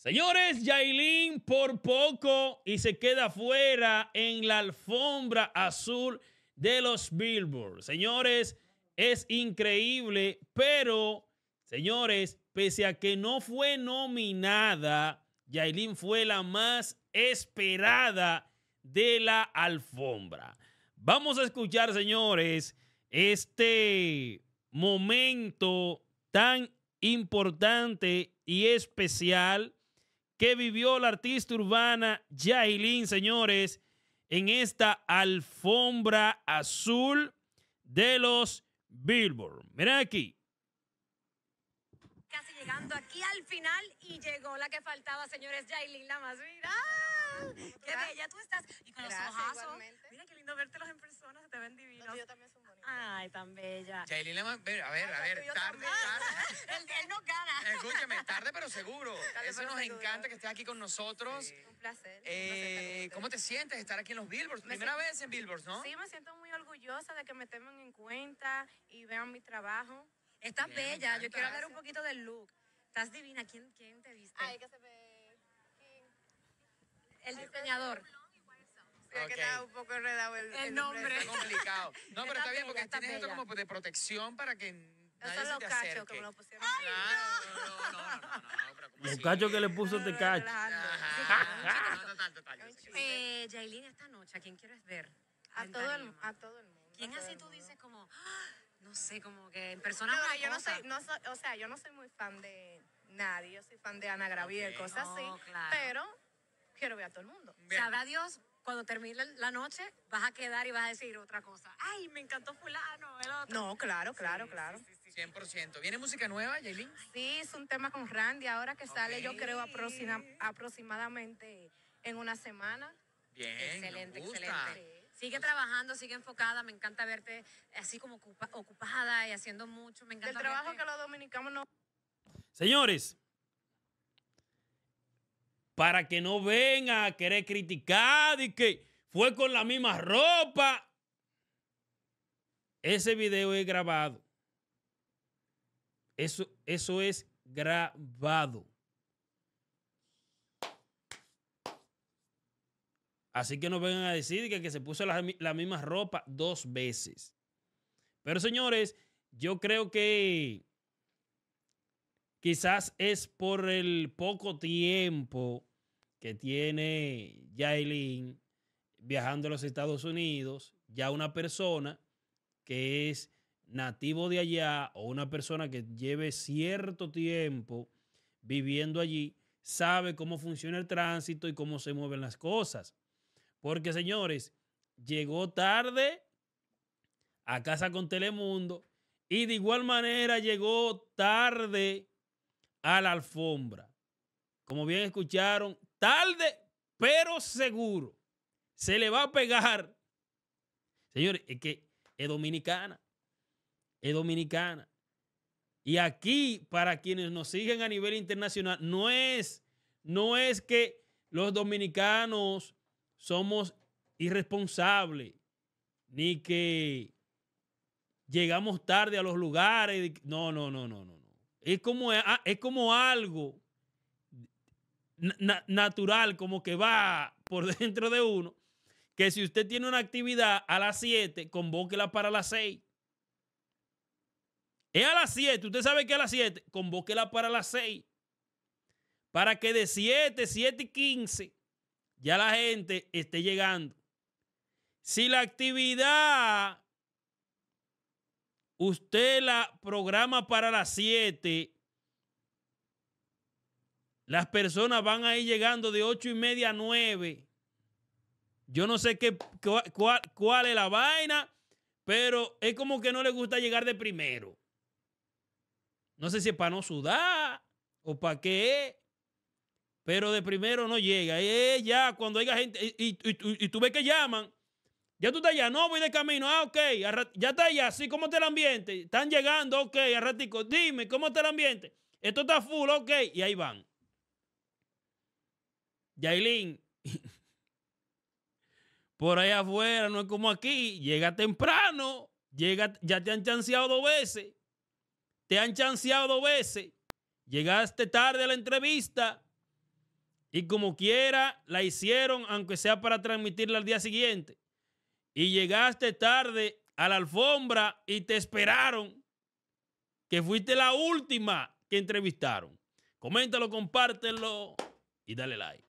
Señores, Yailin por poco y se queda fuera en la alfombra azul de los Billboards. Señores, es increíble, pero, señores, pese a que no fue nominada, Yailin fue la más esperada de la alfombra. Vamos a escuchar, señores, este momento tan importante y especial que vivió la artista urbana Jailin, señores, en esta alfombra azul de los Billboard. Miren aquí. Casi llegando aquí al final y llegó la que faltaba, señores, Jailin, la más viral. ¡Qué bella tú estás! Y con los ojos Igualmente vértelos en persona, se te ven divinos. también son Ay, tan bella. a ver, a ver, tarde, tarde. El, él no gana. Escúchame, tarde pero seguro. Eso nos encanta que estés aquí con nosotros. Un placer. Eh, ¿Cómo te sientes estar aquí en los Billboards? Primera vez en Billboards, ¿no? Sí, me siento muy orgullosa de que me tengan en cuenta y vean mi trabajo. Estás bella, yo quiero ver un poquito del look. Estás divina, ¿quién, quién te viste? Ay, que se ve... ¿Quién? El diseñador un poco enredado el, nombre. Está complicado. No, pero está, bien, porque está tienes esto como de protección para que Esos son los cachos que me lo pusieron. no. Los cachos que le puso este cacho. Eh, Yailin, esta noche, ¿a quién quieres ver? A todo, el, a todo el mundo. ¿Quién así tú dices como, no sé, como que en persona no, yo no soy, no soy, o sea, yo no soy muy fan de nadie, yo soy fan de Ana Gravier, y cosas así, pero quiero ver a todo el mundo. Sabrá Dios cuando termine la noche vas a quedar y vas a decir otra cosa. Ay, me encantó fulano, el otro. No, claro, claro, claro. 100%. ¿Viene música nueva, Jaylin? Sí, es un tema con Randy ahora que sale, yo creo, aproximadamente en una semana. Bien, excelente, excelente. Sigue trabajando, sigue enfocada, me encanta verte así como ocupada y haciendo mucho, me encanta. El trabajo que los dominicanos no... Señores, para que no venga a querer criticar y que fue con la misma ropa. Ese video es grabado. Eso, eso es grabado. Así que no vengan a decir que, se puso la, misma ropa dos veces. Pero señores, yo creo que quizás es por el poco tiempo que tiene Yailin viajando a los Estados Unidos, ya una persona que es nativo de allá o una persona que lleve cierto tiempo viviendo allí, sabe cómo funciona el tránsito y cómo se mueven las cosas. Porque, señores, llegó tarde a casa con Telemundo y de igual manera llegó tarde a la alfombra. Como bien escucharon, tarde, pero seguro. Se le va a pegar. Señores, es que es dominicana. Es dominicana. Y aquí, para quienes nos siguen a nivel internacional, no es, no es que los dominicanos somos irresponsables, ni que llegamos tarde a los lugares. No, no, no, no, no. Es como, ah, es como algo natural como que va por dentro de uno, que si usted tiene una actividad a las 7, convóquela para las 6. Es a las 7, usted sabe que a las 7, convóquela para las 6. Para que de 7, 7 y 15 ya la gente esté llegando. Si la actividad usted la programa para las 7 las personas van ahí llegando de ocho y media a 9. Yo no sé qué, cuál, es la vaina, pero es como que no le gusta llegar de primero. No sé si es para no sudar o para qué pero de primero no llega. Eh, eh, ya cuando hay gente, y, tú ves que llaman, ya tú estás allá, no voy de camino, ah, ok, ya está allá, sí, ¿cómo está el ambiente? Están llegando, ok, a ratico, dime, ¿cómo está el ambiente? Esto está full, ok, y ahí van. Yailin, por ahí afuera no es como aquí, llega temprano, llega, ya te han chanceado dos veces, te han chanceado dos veces, llegaste tarde a la entrevista y como quiera la hicieron, aunque sea para transmitirla al día siguiente, y llegaste tarde a la alfombra y te esperaron, que fuiste la última que entrevistaron. Coméntalo, compártelo y dale like.